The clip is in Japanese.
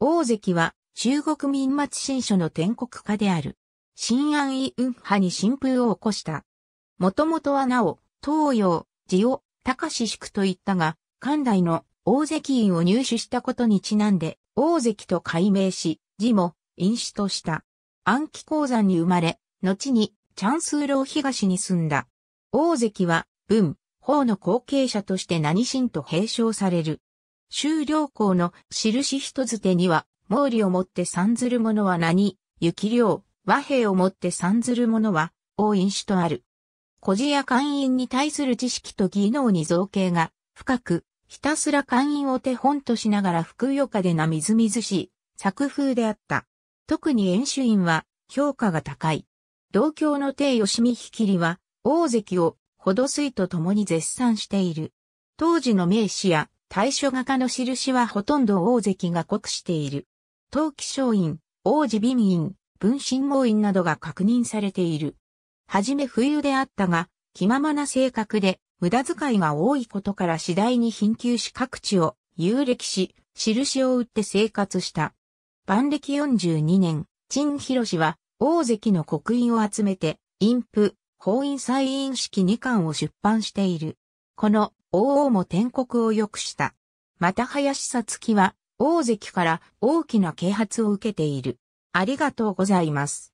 王関は中国民末新書の天国家である。新安維運派に新風を起こした。もともとはなお、東洋、地を、高志宿と言ったが、関代の大関院を入手したことにちなんで、大関と改名し、字も、飲酒とした。暗記鉱山に生まれ、後に、チャンスーロー東に住んだ。大関は、文、法の後継者として何神と併称される。修了校の印一つ手には、毛利をもって参ずる者は何、雪量、和平をもって参ずる者は、王因主とある。孤児や官員に対する知識と技能に造形が、深く、ひたすら官員を手本としながら福よかでなみずみずしい、作風であった。特に演習院は、評価が高い。同郷の帝吉見きは、大関を、ほど水と共に絶賛している。当時の名士や対書画家の印はほとんど大関が濃くしている。陶器商院、王子美院、文神門院などが確認されている。はじめ冬であったが、気ままな性格で、無駄遣いが多いことから次第に貧窮し各地を遊歴し、印を売って生活した。万暦42年、陳博氏は、大関の刻印を集めて、陰譜、法院再印式2巻を出版している。この王も天国を良くした。また林さつきは、大関から大きな啓発を受けている。ありがとうございます。